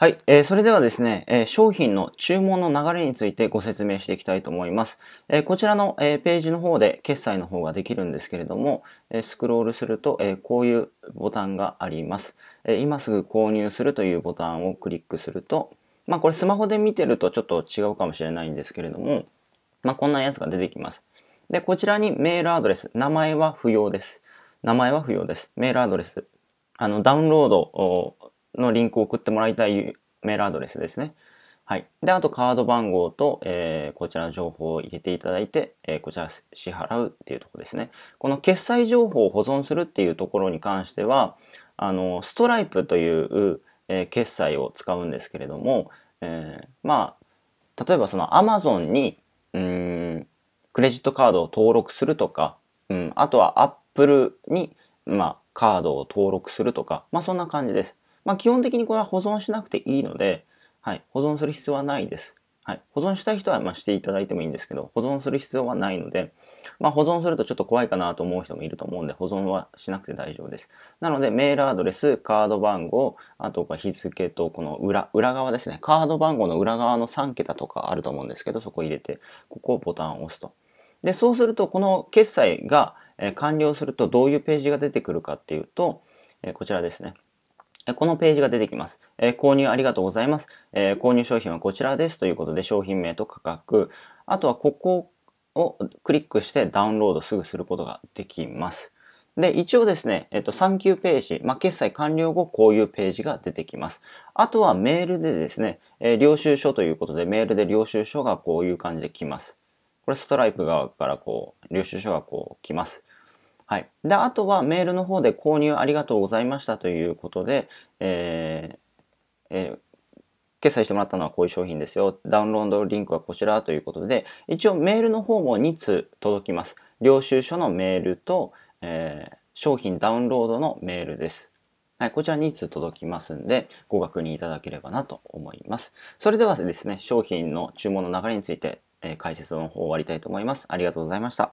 はい、えー、それではですね、えー、商品の注文の流れについてご説明していきたいと思います。えー、こちらの、えページの方で決済の方ができるんですけれども、えスクロールすると、えこういうボタンがあります、え今すぐ購入するというボタンをクリックすると、まあこれスマホで見てるとちょっと違うかもしれないんですけれども、まあこんなやつが出てきます。で、こちらにメールアドレス、名前は不要です。名前は不要です。メールアドレス、あの、ダウンロードをのリンクを送ってもらいたいメールアドレスですね。はい。で、あとカード番号と、えー、こちらの情報を入れていただいて、えー、こちら支払うっていうとこですね。この決済情報を保存するっていうところに関しては、あの、ストライプという、えー、決済を使うんですけれども、えまあ、例えばその Amazon に、うん、クレジットカードを登録するとか、うん、あとは Apple に、まあ、カードを登録するとか、まあそんな感じです。まあ、基本的にこれは保存しなくていいので、はい、保存する必要はないです。はい、保存したい人はましていただいてもいいんですけど、保存する必要はないので、まあ、保存するとちょっと怖いかなと思う人もいると思うんで、保存はしなくて大丈夫です。なので、メールアドレス、カード番号、あと日付とこの裏、裏側ですね。カード番号の裏側の3桁とかあると思うんですけど、そこ入れて、ここをボタンを押すと。で、そうすると、この決済が完了するとどういうページが出てくるかっていうと、こちらですね。このページが出てきます。えー、購入ありがとうございます、えー、購入商品はこちらですということで商品名と価格。あとはここをクリックしてダウンロードすぐすることができます。で、一応ですね、えっと、3級ページ、まあ、決済完了後、こういうページが出てきます。あとはメールでですね、えー、領収書ということで、メールで領収書がこういう感じで来ます。これ、ストライプ側からこう、領収書がこう来ます。はい。で、あとはメールの方で購入ありがとうございましたということで、えーえー、決済してもらったのはこういう商品ですよ。ダウンロードリンクはこちらということで、一応メールの方も2通届きます。領収書のメールと、えー、商品ダウンロードのメールです。はい、こちら2通届きますんで、ご確認いただければなと思います。それではですね、商品の注文の流れについて、えー、解説の方を終わりたいと思います。ありがとうございました。